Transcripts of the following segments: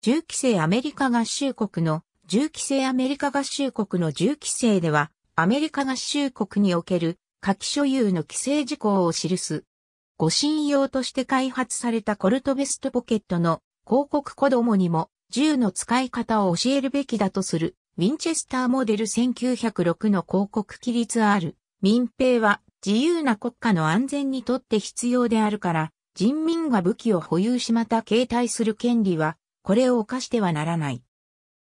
銃規制アメリカ合衆国の銃規制アメリカ合衆国の銃規制では、アメリカ合衆国における下記所有の規制事項を記す。護身用として開発されたコルトベストポケットの広告子供にも銃の使い方を教えるべきだとするウィンチェスターモデル1906の広告規律ある民兵は自由な国家の安全にとって必要であるから人民が武器を保有しまた携帯する権利はこれを犯してはならない。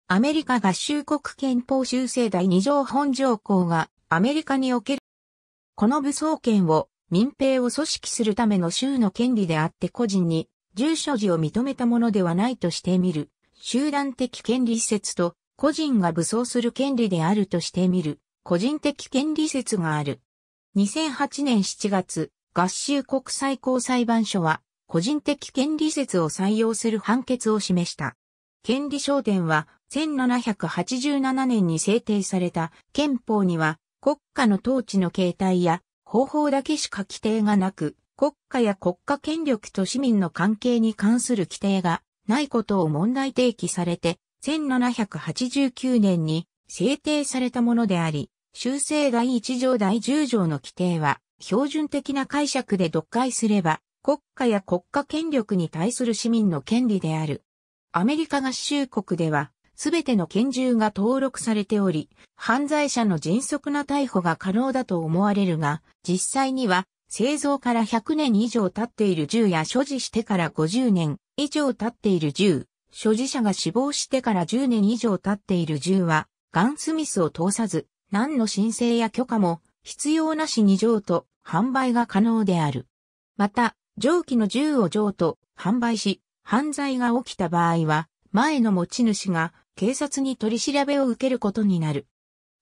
アメリカ合衆国憲法修正第2条本条項がアメリカにおけるこの武装権を民兵を組織するための州の権利であって個人に住所時を認めたものではないとしてみる。集団的権利説と個人が武装する権利であるとしてみる。個人的権利説がある。2008年7月、合衆国最高裁判所は個人的権利説を採用する判決を示した。権利焦点は1787年に制定された憲法には国家の統治の形態や方法だけしか規定がなく、国家や国家権力と市民の関係に関する規定がないことを問題提起されて、1789年に制定されたものであり、修正第1条第10条の規定は標準的な解釈で読解すれば国家や国家権力に対する市民の権利である。アメリカ合衆国では、すべての拳銃が登録されており、犯罪者の迅速な逮捕が可能だと思われるが、実際には、製造から100年以上経っている銃や所持してから50年以上経っている銃、所持者が死亡してから10年以上経っている銃は、ガンスミスを通さず、何の申請や許可も必要なしに条と販売が可能である。また、上記の銃を譲渡、販売し、犯罪が起きた場合は、前の持ち主が警察に取り調べを受けることになる。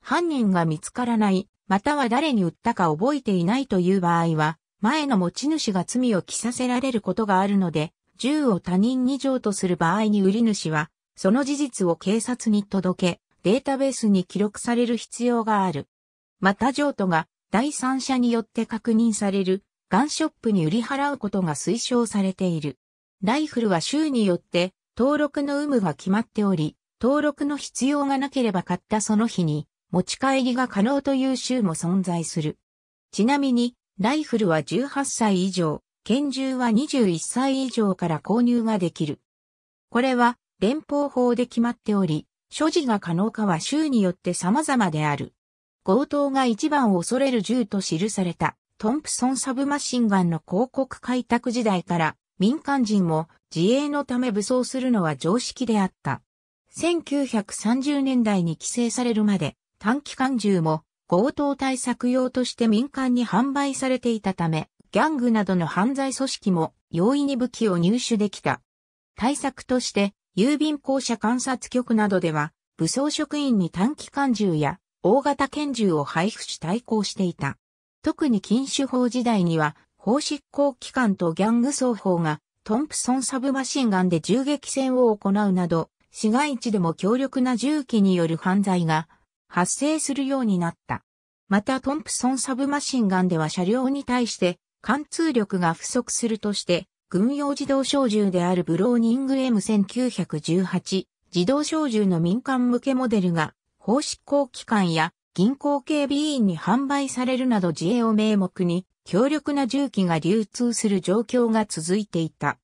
犯人が見つからない、または誰に売ったか覚えていないという場合は、前の持ち主が罪を着させられることがあるので、銃を他人に譲渡する場合に売り主は、その事実を警察に届け、データベースに記録される必要がある。また譲渡が第三者によって確認されるガンショップに売り払うことが推奨されている。ライフルは州によって登録の有無が決まっており、登録の必要がなければ買ったその日に持ち帰りが可能という州も存在する。ちなみに、ライフルは18歳以上、拳銃は21歳以上から購入ができる。これは連邦法で決まっており、所持が可能かは州によって様々である。強盗が一番恐れる銃と記された。トンプソンサブマシンガンの広告開拓時代から民間人も自衛のため武装するのは常識であった。1930年代に規制されるまで短期間銃も強盗対策用として民間に販売されていたため、ギャングなどの犯罪組織も容易に武器を入手できた。対策として郵便公社観察局などでは武装職員に短期間銃や大型拳銃を配布し対抗していた。特に禁酒法時代には、法執行機関とギャング双方が、トンプソンサブマシンガンで銃撃戦を行うなど、市街地でも強力な銃器による犯罪が発生するようになった。またトンプソンサブマシンガンでは車両に対して貫通力が不足するとして、軍用自動小銃であるブローニング M1918 自動小銃の民間向けモデルが法執行機関や銀行警備員に販売されるなど自衛を名目に強力な銃器が流通する状況が続いていた。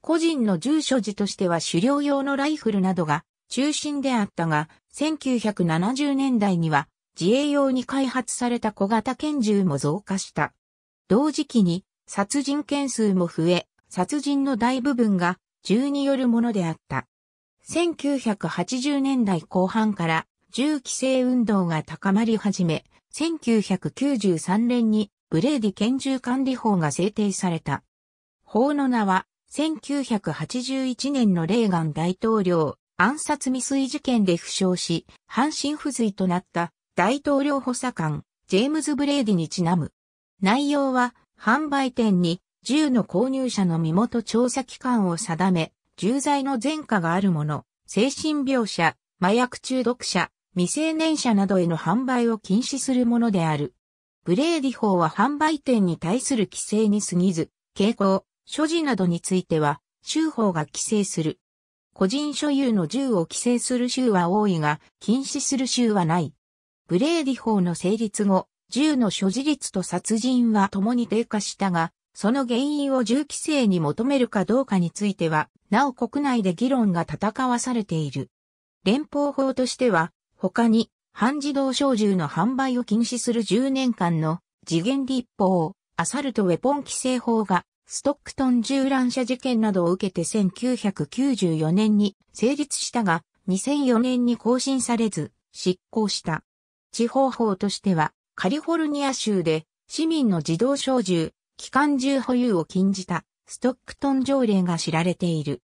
個人の住所時としては狩猟用のライフルなどが中心であったが、1970年代には自衛用に開発された小型拳銃も増加した。同時期に殺人件数も増え、殺人の大部分が銃によるものであった。1980年代後半から銃規制運動が高まり始め、1993年にブレーディ拳銃管理法が制定された。法の名は、1981年のレーガン大統領暗殺未遂事件で負傷し、半身不随となった大統領補佐官、ジェームズ・ブレーディにちなむ。内容は、販売店に銃の購入者の身元調査機関を定め、重罪の前科がある者、精神病者、麻薬中毒者、未成年者などへの販売を禁止するものである。ブレーディ法は販売店に対する規制に過ぎず、傾向、所持などについては、州法が規制する。個人所有の銃を規制する州は多いが、禁止する州はない。ブレーディ法の成立後、銃の所持率と殺人は共に低下したが、その原因を銃規制に求めるかどうかについては、なお国内で議論が戦わされている。連邦法としては、他に、半自動小銃の販売を禁止する10年間の次元立法、アサルトウェポン規制法が、ストックトン銃乱射事件などを受けて1994年に成立したが、2004年に更新されず、執行した。地方法としては、カリフォルニア州で、市民の自動小銃、機関銃保有を禁じた、ストックトン条例が知られている。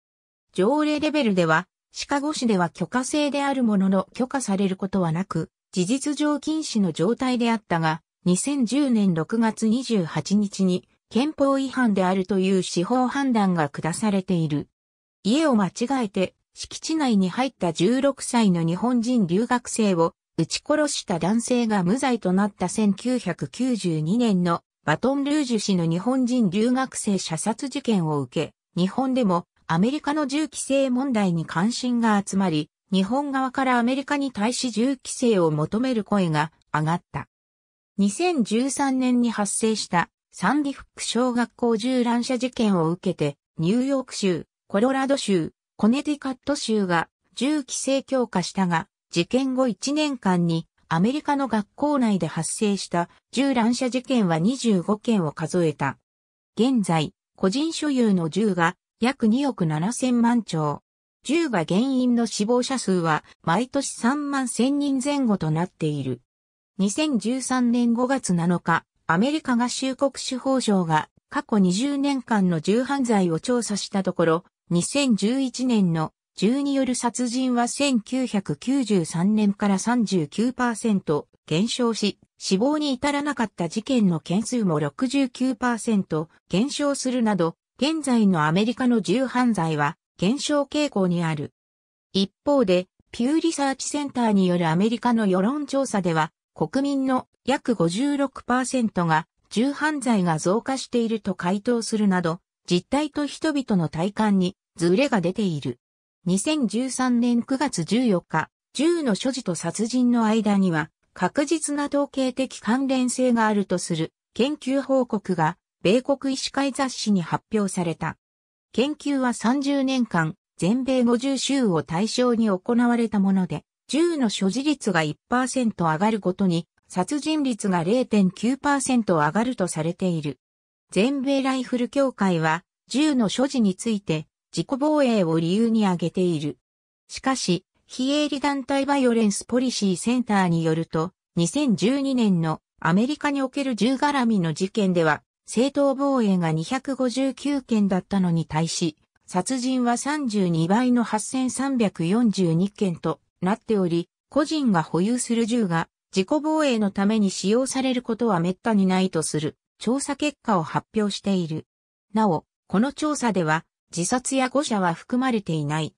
条例レベルでは、シカゴ市では許可制であるものの許可されることはなく、事実上禁止の状態であったが、2010年6月28日に憲法違反であるという司法判断が下されている。家を間違えて敷地内に入った16歳の日本人留学生を撃ち殺した男性が無罪となった1992年のバトンルージュ氏の日本人留学生射殺事件を受け、日本でもアメリカの銃規制問題に関心が集まり、日本側からアメリカに対し銃規制を求める声が上がった。2013年に発生したサンディフック小学校銃乱射事件を受けて、ニューヨーク州、コロラド州、コネティカット州が銃規制強化したが、事件後1年間にアメリカの学校内で発生した銃乱射事件は25件を数えた。現在、個人所有の銃が約2億7千万兆。銃が原因の死亡者数は毎年3万1000人前後となっている。2013年5月7日、アメリカ合衆国司法省が過去20年間の銃犯罪を調査したところ、2011年の銃による殺人は1993年から39%減少し、死亡に至らなかった事件の件数も69%減少するなど、現在のアメリカの銃犯罪は減少傾向にある。一方で、ピューリサーチセンターによるアメリカの世論調査では、国民の約56%が銃犯罪が増加していると回答するなど、実態と人々の体感にズレが出ている。2013年9月14日、銃の所持と殺人の間には確実な統計的関連性があるとする研究報告が米国医師会雑誌に発表された。研究は30年間、全米50州を対象に行われたもので、銃の所持率が1%上がるごとに、殺人率が0.9%上がるとされている。全米ライフル協会は、銃の所持について、自己防衛を理由に挙げている。しかし、非営利団体バイオレンスポリシーセンターによると、2012年のアメリカにおける銃絡みの事件では、正当防衛が259件だったのに対し、殺人は32倍の8342件となっており、個人が保有する銃が自己防衛のために使用されることは滅多にないとする調査結果を発表している。なお、この調査では自殺や誤射は含まれていない。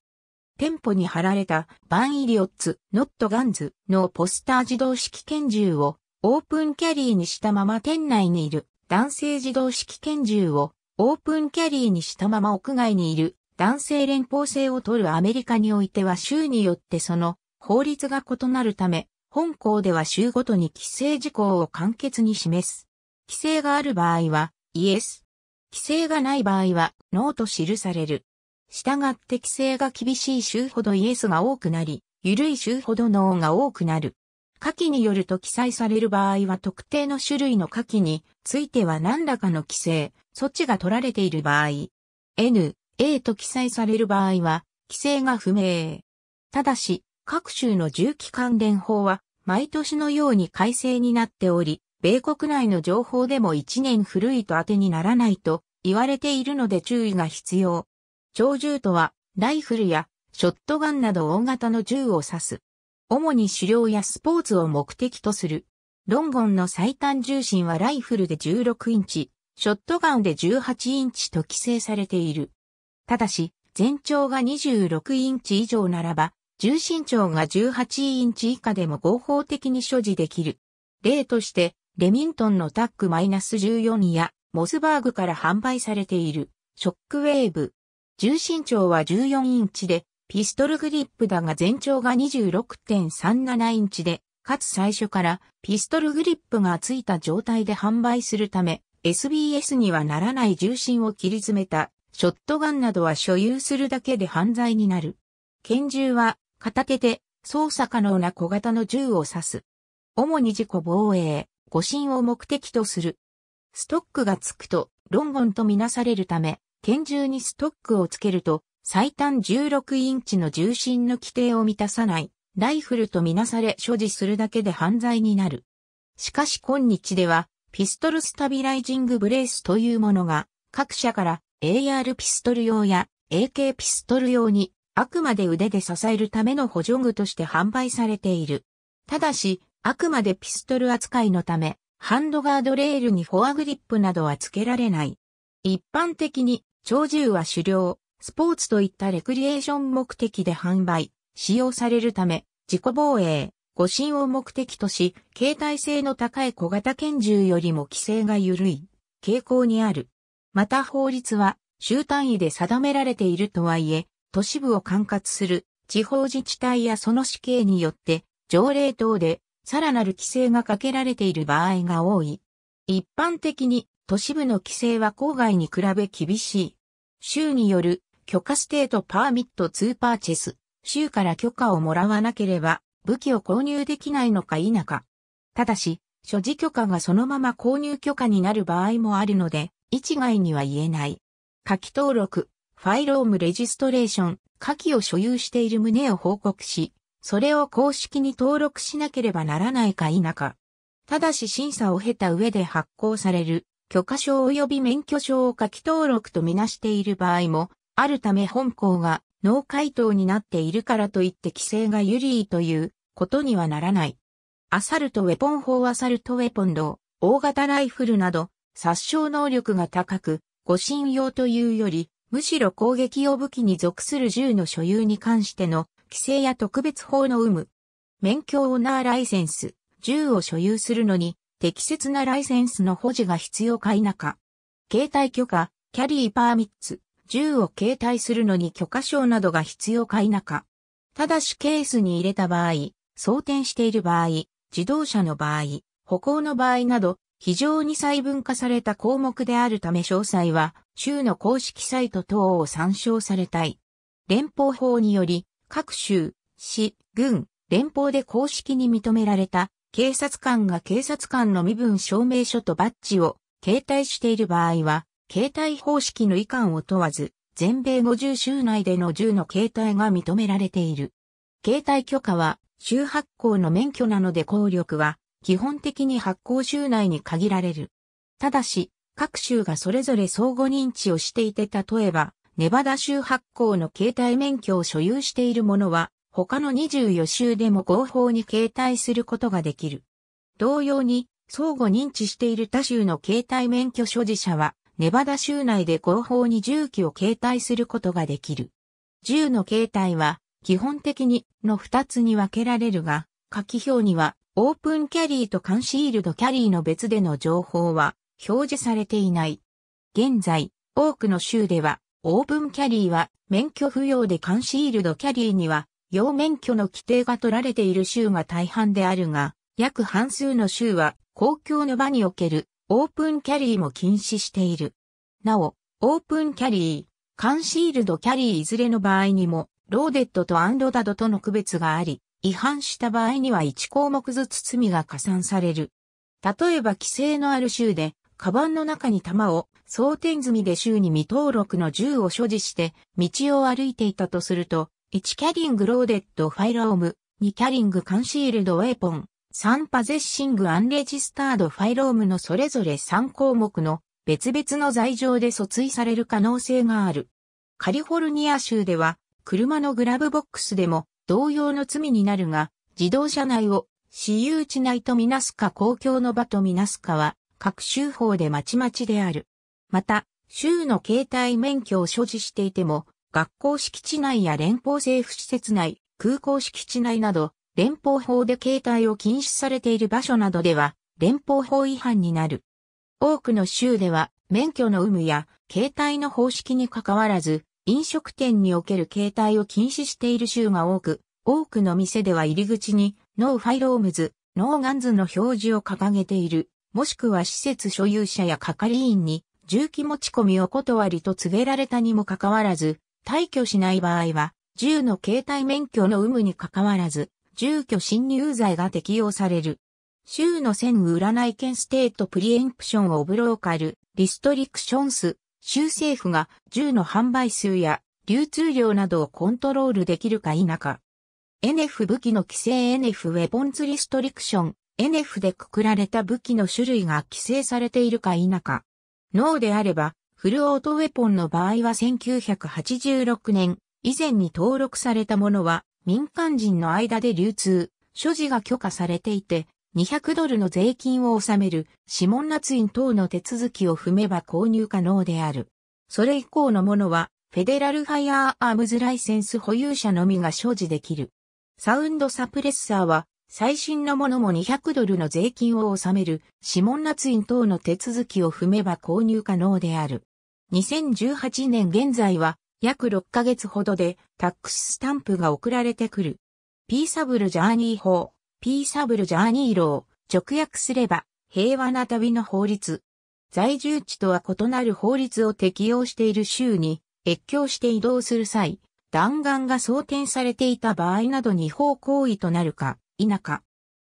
店舗に貼られたバンイリオッツ、ノットガンズのポスター自動式拳銃をオープンキャリーにしたまま店内にいる男性自動式拳銃をオープンキャリーにしたまま屋外にいる男性連邦制を取るアメリカにおいては州によってその法律が異なるため、本校では州ごとに規制事項を簡潔に示す。規制がある場合はイエス。規制がない場合はノーと記される。したがって規制が厳しい州ほどイエスが多くなり、緩い州ほどノーが多くなる。下記によると記載される場合は特定の種類の下記については何らかの規制、措置が取られている場合、N、A と記載される場合は、規制が不明。ただし、各州の重機関連法は、毎年のように改正になっており、米国内の情報でも1年古いと当てにならないと言われているので注意が必要。長銃とは、ライフルやショットガンなど大型の銃を指す。主に狩猟やスポーツを目的とする。ロンゴンの最短重心はライフルで16インチ、ショットガンで18インチと規制されている。ただし、全長が26インチ以上ならば、重心長が18インチ以下でも合法的に所持できる。例として、レミントンのタック -14 や、モスバーグから販売されている、ショックウェーブ。重心長は14インチで、ピストルグリップだが全長が26.37インチで、かつ最初からピストルグリップがついた状態で販売するため、SBS にはならない重心を切り詰めたショットガンなどは所有するだけで犯罪になる。拳銃は片手で操作可能な小型の銃を指す。主に自己防衛、護身を目的とする。ストックがつくと、論文とみなされるため、拳銃にストックをつけると、最短16インチの重心の規定を満たさない、ライフルとみなされ所持するだけで犯罪になる。しかし今日では、ピストルスタビライジングブレースというものが、各社から AR ピストル用や AK ピストル用に、あくまで腕で支えるための補助具として販売されている。ただし、あくまでピストル扱いのため、ハンドガードレールにフォアグリップなどは付けられない。一般的に、長銃は狩猟、スポーツといったレクリエーション目的で販売、使用されるため、自己防衛、護身を目的とし、携帯性の高い小型拳銃よりも規制が緩い傾向にある。また法律は、州単位で定められているとはいえ、都市部を管轄する地方自治体やその死刑によって、条例等でさらなる規制がかけられている場合が多い。一般的に都市部の規制は郊外に比べ厳しい。州による許可ステートパーミット2パーチェス、州から許可をもらわなければ、武器を購入できないのか否か。ただし、所持許可がそのまま購入許可になる場合もあるので、一概には言えない。下記登録、ファイロームレジストレーション、下記を所有している旨を報告し、それを公式に登録しなければならないか否か。ただし審査を経た上で発行される許可証及び免許証を書記登録とみなしている場合もあるため本校が農回答になっているからといって規制がユリーということにはならない。アサルトウェポン法アサルトウェポンド、大型ライフルなど殺傷能力が高く、護身用というより、むしろ攻撃用武器に属する銃の所有に関しての規制や特別法の有無。免許オーナーライセンス、銃を所有するのに適切なライセンスの保持が必要か否か。携帯許可、キャリーパーミッツ、銃を携帯するのに許可証などが必要か否か。ただしケースに入れた場合、装填している場合、自動車の場合、歩行の場合など、非常に細分化された項目であるため詳細は、州の公式サイト等を参照されたい。連邦法により、各州、市、軍、連邦で公式に認められた、警察官が警察官の身分証明書とバッジを携帯している場合は、携帯方式の遺憾を問わず、全米50州内での銃の携帯が認められている。携帯許可は、州発行の免許なので効力は、基本的に発行州内に限られる。ただし、各州がそれぞれ相互認知をしていて例えば、ネバダ州発行の携帯免許を所有している者は、他の24州でも合法に携帯することができる。同様に、相互認知している他州の携帯免許所持者は、ネバダ州内で合法に銃器を携帯することができる。銃の携帯は、基本的にの2つに分けられるが、書き表には、オープンキャリーとカンシールドキャリーの別での情報は表示されていない。現在、多くの州では、オープンキャリーは免許不要でカンシールドキャリーには、要免許の規定が取られている州が大半であるが、約半数の州は公共の場におけるオープンキャリーも禁止している。なお、オープンキャリー、カンシールドキャリーいずれの場合にも、ローデットとアンロダドとの区別があり、違反した場合には1項目ずつ罪が加算される。例えば規制のある州で、カバンの中に弾を、装填済みで州に未登録の銃を所持して、道を歩いていたとすると、1キャリングローデッドファイローム、2キャリングカンシールドウェポン、サンパゼッシング・アンレジスタード・ファイロームのそれぞれ3項目の別々の罪状で訴追される可能性がある。カリフォルニア州では、車のグラブボックスでも同様の罪になるが、自動車内を私有地内とみなすか公共の場とみなすかは、各州法でまちまちである。また、州の携帯免許を所持していても、学校敷地内や連邦政府施設内、空港敷地内など、連邦法で携帯を禁止されている場所などでは、連邦法違反になる。多くの州では、免許の有無や、携帯の方式に関わらず、飲食店における携帯を禁止している州が多く、多くの店では入り口に、ノーファイロームズ、ノーガンズの表示を掲げている、もしくは施設所有者や係員に、重機持ち込みを断りと告げられたにもかかわらず、退去しない場合は、銃の携帯免許の有無にかかわらず、住居侵入罪が適用される。州の線占い県ステートプリエンプションオブローカル、リストリクションス、州政府が銃の販売数や流通量などをコントロールできるか否か。NF 武器の規制 NF ウェポンズリストリクション NF でくくられた武器の種類が規制されているか否か。ノーであれば、フルオートウェポンの場合は1986年以前に登録されたものは民間人の間で流通、所持が許可されていて、200ドルの税金を納める指紋捺印等の手続きを踏めば購入可能である。それ以降のものは、フェデラルハイアーアームズライセンス保有者のみが所持できる。サウンドサプレッサーは、最新のものも200ドルの税金を納める指紋捺印等の手続きを踏めば購入可能である。2018年現在は約6ヶ月ほどでタックススタンプが送られてくる。ピーサブルジャーニー法、ピーサブルジャーニーロー、直訳すれば平和な旅の法律。在住地とは異なる法律を適用している州に越境して移動する際、弾丸が装填されていた場合などに法行為となるか否か。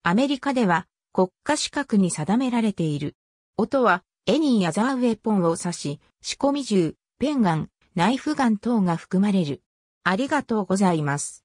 アメリカでは国家資格に定められている。音はエニーやザーウェポンを指し、仕込み銃、ペンガン、ナイフガン等が含まれる。ありがとうございます。